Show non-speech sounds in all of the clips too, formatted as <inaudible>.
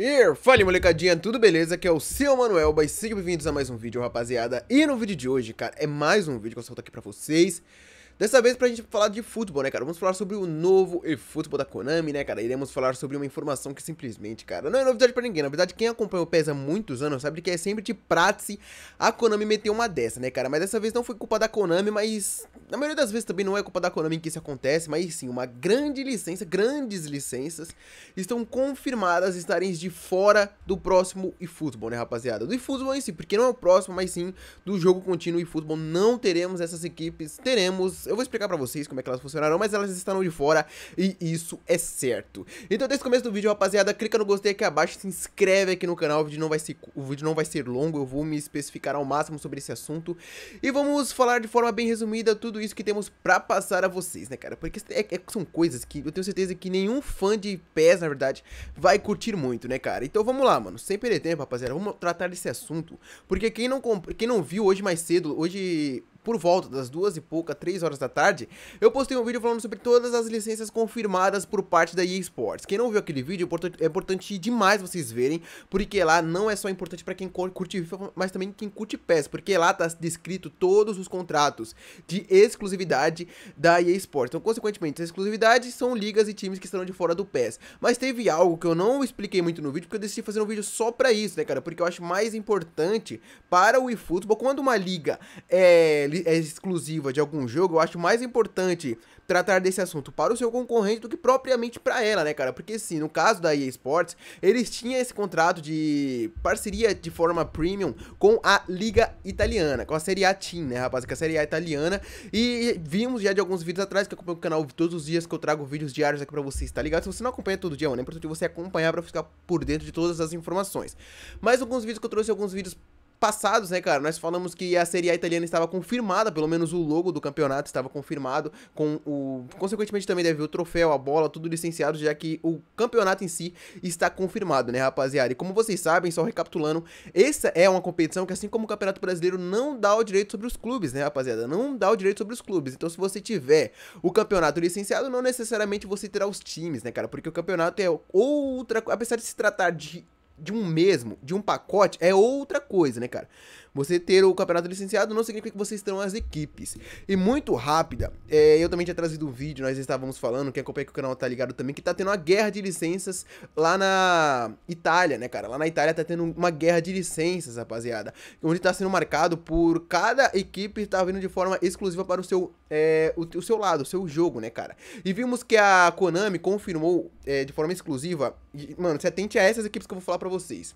E fala molecadinha, tudo beleza? Aqui é o seu Manuel, mas sejam bem-vindos a mais um vídeo, rapaziada. E no vídeo de hoje, cara, é mais um vídeo que eu solto aqui pra vocês. Dessa vez pra gente falar de futebol, né, cara? Vamos falar sobre o novo futebol da Konami, né, cara? Iremos falar sobre uma informação que simplesmente, cara, não é novidade pra ninguém. Na verdade, quem acompanha o PES há muitos anos sabe que é sempre de prática a Konami meter uma dessa, né, cara? Mas dessa vez não foi culpa da Konami, mas na maioria das vezes também não é culpa da Konami que isso acontece, mas sim, uma grande licença, grandes licenças estão confirmadas estarem de fora do próximo eFootball, né, rapaziada? Do eFootball em si, porque não é o próximo, mas sim do jogo contínuo eFootball. Não teremos essas equipes, teremos eu vou explicar pra vocês como é que elas funcionarão, mas elas estarão de fora e isso é certo. Então desde o começo do vídeo, rapaziada, clica no gostei aqui abaixo, se inscreve aqui no canal, o vídeo não vai ser, o vídeo não vai ser longo, eu vou me especificar ao máximo sobre esse assunto. E vamos falar de forma bem resumida tudo isso que temos pra passar a vocês, né, cara? Porque é, é, são coisas que eu tenho certeza que nenhum fã de PES, na verdade, vai curtir muito, né, cara? Então vamos lá, mano, sem perder tempo, rapaziada, vamos tratar desse assunto, porque quem não, quem não viu hoje mais cedo, hoje por volta das duas e pouca, três horas da tarde, eu postei um vídeo falando sobre todas as licenças confirmadas por parte da EA Sports. Quem não viu aquele vídeo, é, é importante demais vocês verem, porque lá não é só importante para quem curte FIFA, mas também quem curte PES, porque lá tá descrito todos os contratos de exclusividade da EA Sports. Então, consequentemente, as exclusividades são ligas e times que estão de fora do PES. Mas teve algo que eu não expliquei muito no vídeo, porque eu decidi fazer um vídeo só para isso, né, cara? Porque eu acho mais importante para o eFootball quando uma liga é é, é exclusiva de algum jogo, eu acho mais importante tratar desse assunto para o seu concorrente do que propriamente para ela, né, cara? Porque sim, no caso da EA Sports, eles tinham esse contrato de parceria de forma premium com a Liga Italiana, com a Serie A Team, né, rapaz? Que é a Serie A italiana. E vimos já de alguns vídeos atrás que acompanha o canal todos os dias que eu trago vídeos diários aqui para vocês, tá ligado? Se você não acompanha todo dia, mano, é importante você acompanhar para ficar por dentro de todas as informações. Mas alguns vídeos que eu trouxe, alguns vídeos passados, né, cara? Nós falamos que a Serie A italiana estava confirmada, pelo menos o logo do campeonato estava confirmado, com o consequentemente também deve o troféu, a bola, tudo licenciado, já que o campeonato em si está confirmado, né, rapaziada? E como vocês sabem, só recapitulando, essa é uma competição que assim como o Campeonato Brasileiro não dá o direito sobre os clubes, né, rapaziada? Não dá o direito sobre os clubes. Então, se você tiver o campeonato licenciado, não necessariamente você terá os times, né, cara? Porque o campeonato é outra, apesar de se tratar de de um mesmo, de um pacote, é outra coisa, né, cara? Você ter o campeonato licenciado não significa que vocês terão as equipes. E muito rápida, é, eu também tinha trazido um vídeo, nós estávamos falando, quem acompanha é é que o canal tá ligado também, que tá tendo uma guerra de licenças lá na Itália, né, cara? Lá na Itália tá tendo uma guerra de licenças, rapaziada. Onde tá sendo marcado por cada equipe tá vindo de forma exclusiva para o seu é, o, o, seu lado, o seu jogo, né, cara? E vimos que a Konami confirmou é, de forma exclusiva. E, mano, se atente a essas equipes que eu vou falar para vocês: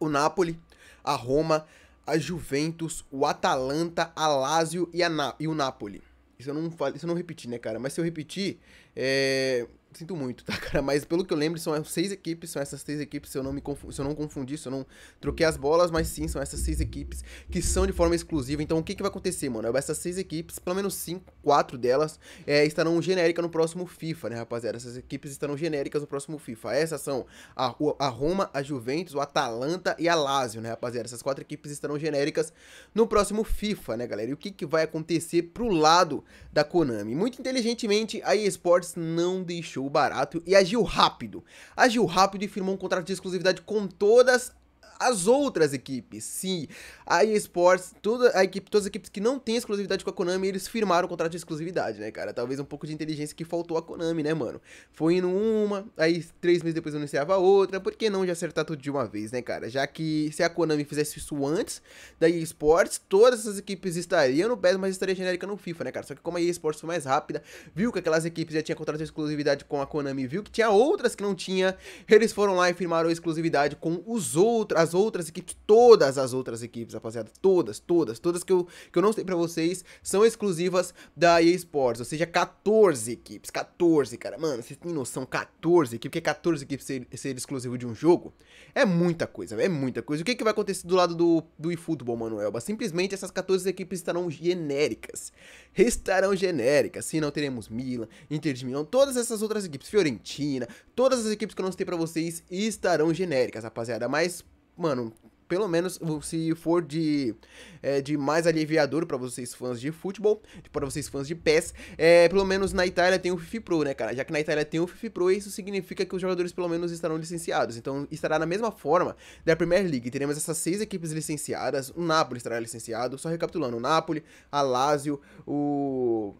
o Napoli, a Roma, a Juventus, o Atalanta, a Lazio e, a Na e o Napoli. Isso eu, não, isso eu não repeti, né, cara? Mas se eu repetir, é, Sinto muito, tá, <laughs> cara? Mas pelo que eu lembro, são seis equipes, são essas seis equipes, se eu não me confundi, se eu não confundi, se eu não troquei as bolas, mas sim, são essas seis equipes que são de forma exclusiva. Então o que, que vai acontecer, mano? Essas seis equipes, pelo menos cinco, quatro delas, é, estarão genéricas no próximo FIFA, né, rapaziada? Essas equipes estarão genéricas no próximo FIFA. Essas são a, a Roma, a Juventus, o Atalanta e a Lazio, né, rapaziada? Essas quatro equipes estarão genéricas no próximo FIFA, né, galera? E o que, que vai acontecer pro lado da Konami? Muito inteligentemente, a eSports não deixou jogo barato e agiu rápido. Agiu rápido e firmou um contrato de exclusividade com todas as outras equipes. Sim, a eSports, toda a equipe, todas as equipes que não têm exclusividade com a Konami, eles firmaram o contrato de exclusividade, né, cara? Talvez um pouco de inteligência que faltou a Konami, né, mano? Foi indo uma, aí três meses depois anunciava outra, por que não já acertar tudo de uma vez, né, cara? Já que se a Konami fizesse isso antes da eSports, todas essas equipes estariam no PES, mas estaria genérica no FIFA, né, cara? Só que como a eSports foi mais rápida, viu que aquelas equipes já tinham contrato de exclusividade com a Konami, viu que tinha outras que não tinha, eles foram lá e firmaram exclusividade com os outros, as outras equipes, todas as outras equipes, rapaziada, todas, todas, todas que eu, que eu não sei pra vocês, são exclusivas da EA Sports, ou seja, 14 equipes, 14, cara, mano, vocês têm noção, 14 equipes, porque 14 equipes ser, ser exclusivo de um jogo, é muita coisa, é muita coisa. O que, que vai acontecer do lado do, do eFootball, Manuelba? Simplesmente essas 14 equipes estarão genéricas, estarão genéricas, se não teremos Milan, Inter de Milão, todas essas outras equipes, Fiorentina, todas as equipes que eu não sei pra vocês estarão genéricas, rapaziada, mas mano, pelo menos se for de, é, de mais aliviador para vocês fãs de futebol, para vocês fãs de PES, é, pelo menos na Itália tem o FIFA Pro, né, cara? Já que na Itália tem o FIFA Pro, isso significa que os jogadores pelo menos estarão licenciados. Então estará na mesma forma da Premier League. Teremos essas seis equipes licenciadas, o Napoli estará licenciado, só recapitulando, o Napoli, a Lazio, o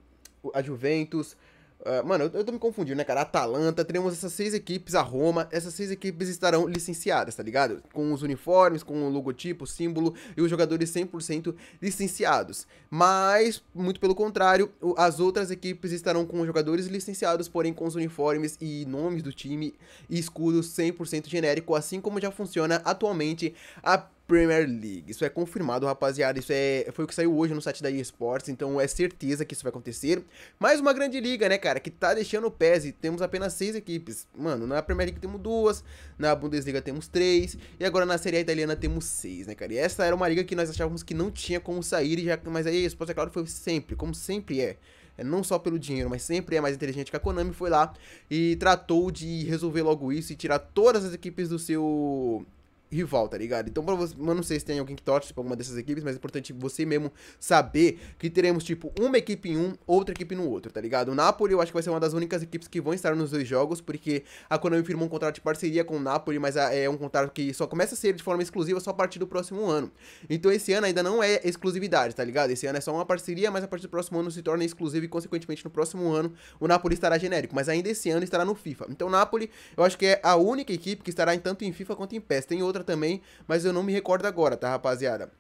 a Juventus, ah, mano, eu, eu, tô me confundindo, né, cara? Atalanta, teremos essas seis equipes, a Roma, essas seis equipes estarão licenciadas, tá ligado? Com os uniformes, com o logotipo, o símbolo e os jogadores 100% licenciados. Mas, muito pelo contrário, as outras equipes estarão com os jogadores licenciados, porém com os uniformes e nomes do time e escudos 100% genérico, assim como já funciona atualmente a Premier League. Isso é confirmado, rapaziada. Isso é foi o que saiu hoje no site da eSports, então é certeza que isso vai acontecer. Mais uma grande liga, né, cara, que tá deixando o pés e temos apenas seis equipes. Mano, na Premier League temos duas, na Bundesliga temos três e agora na Série A italiana temos seis, né, cara? E essa era uma liga que nós achávamos que não tinha como sair, já mas aí a eSports, é claro, foi sempre, como sempre é. é não só pelo dinheiro, mas sempre é mais inteligente que a Konami, foi lá e tratou de resolver logo isso e tirar todas as equipes do seu rival, tá ligado? Então, pra você, eu não sei se tem alguém que torce pra alguma dessas equipes, mas é importante você mesmo saber que teremos, tipo, uma equipe em um, outra equipe no outro, tá ligado? O Napoli, eu acho que vai ser uma das únicas equipes que vão estar nos dois jogos, porque a Konami firmou um contrato de parceria com o Napoli, mas ah, é um contrato que só começa a ser de forma exclusiva só a partir do próximo ano. Então, esse ano ainda não é exclusividade, tá ligado? Esse ano é só uma parceria, mas a partir do próximo ano se torna exclusivo e, consequentemente, no próximo ano o Napoli estará genérico, mas ainda esse ano estará no FIFA. Então, o Napoli, eu acho que é a única equipe que estará tanto em FIFA quanto em PES. Tem outra outra também, mas eu não me recordo agora, tá, rapaziada?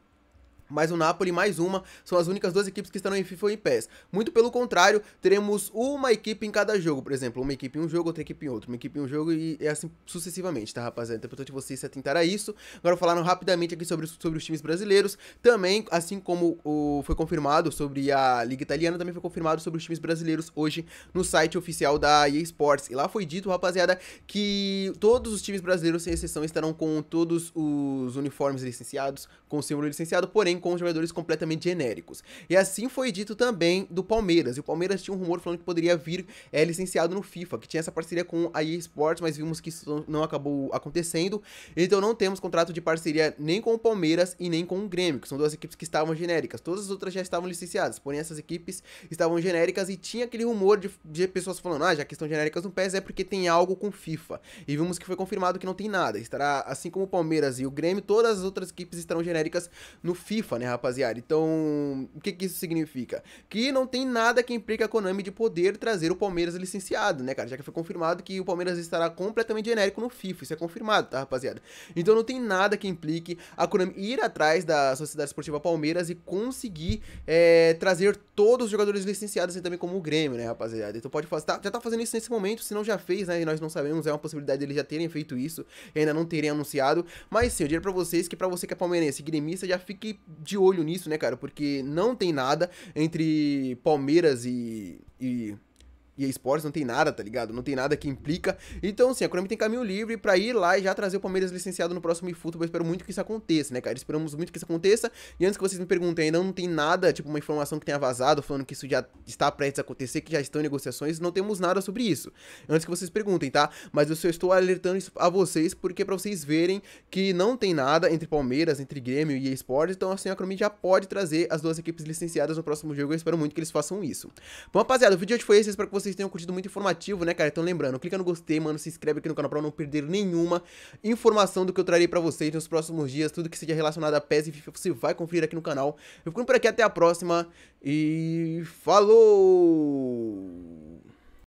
mas o Napoli mais uma, são as únicas duas equipes que estarão em FIFA e PES. Muito pelo contrário, teremos uma equipe em cada jogo, por exemplo, uma equipe em um jogo, outra equipe em outro, uma equipe em um jogo e, e assim sucessivamente, tá rapaziada? Então, importante vocês se atentarem a isso. Agora falaram rapidamente aqui sobre, sobre os times brasileiros, também, assim como o, foi confirmado sobre a Liga Italiana, também foi confirmado sobre os times brasileiros hoje no site oficial da EA Sports. E lá foi dito, rapaziada, que todos os times brasileiros, sem exceção, estarão com todos os uniformes licenciados, com o símbolo licenciado, porém com como jogadores completamente genéricos. E assim foi dito também do Palmeiras. E o Palmeiras tinha um rumor falando que poderia vir é, licenciado no FIFA, que tinha essa parceria com a EA Sports, mas vimos que isso não acabou acontecendo. Então não temos contrato de parceria nem com o Palmeiras e nem com o Grêmio, que são duas equipes que estavam genéricas. Todas as outras já estavam licenciadas, porém essas equipes estavam genéricas e tinha aquele rumor de, de pessoas falando: ah, já que estão genéricas no PES é porque tem algo com FIFA. E vimos que foi confirmado que não tem nada. Estará, assim como o Palmeiras e o Grêmio, todas as outras equipes estarão genéricas no FIFA. FIFA, né, rapaziada? Então, o que, que isso significa? Que não tem nada que implique a Konami de poder trazer o Palmeiras licenciado, né, cara? Já que foi confirmado que o Palmeiras estará completamente genérico no FIFA, isso é confirmado, tá, rapaziada? Então não tem nada que implique a Konami ir atrás da Sociedade Esportiva Palmeiras e conseguir é, trazer todos os jogadores licenciados, assim também como o Grêmio, né, rapaziada? Então pode fazer, tá, já tá fazendo isso nesse momento, se não já fez, né, e nós não sabemos, é uma possibilidade deles já terem feito isso, ainda não terem anunciado, mas sim, eu diria pra vocês que pra você que é palmeirense, gremista, já fique de olho nisso, né, cara? Porque não tem nada entre Palmeiras e, e e esportes não tem nada, tá ligado? Não tem nada que implica. Então, sim a Konami tem caminho livre para ir lá e já trazer o Palmeiras licenciado no próximo eFootball. Eu espero muito que isso aconteça, né, cara? Esperamos muito que isso aconteça. E antes que vocês me perguntem, ainda não tem nada, tipo, uma informação que tenha vazado falando que isso já está prestes a acontecer, que já estão em negociações. Não temos nada sobre isso. Antes que vocês perguntem, tá? Mas eu só estou alertando isso a vocês porque para é pra vocês verem que não tem nada entre Palmeiras, entre Grêmio e esportes. Então, assim, a Konami já pode trazer as duas equipes licenciadas no próximo jogo. Eu espero muito que eles façam isso. Bom, rapaziada, o vídeo de hoje foi esse. Eu espero que vocês vocês tenham curtido muito informativo, né, cara? Então lembrando, clica no gostei, mano, se inscreve aqui no canal pra não perder nenhuma informação do que eu trarei pra vocês nos próximos dias. Tudo que seja relacionado a PES e FIFA, você vai conferir aqui no canal. Eu fico por aqui, até a próxima e falou!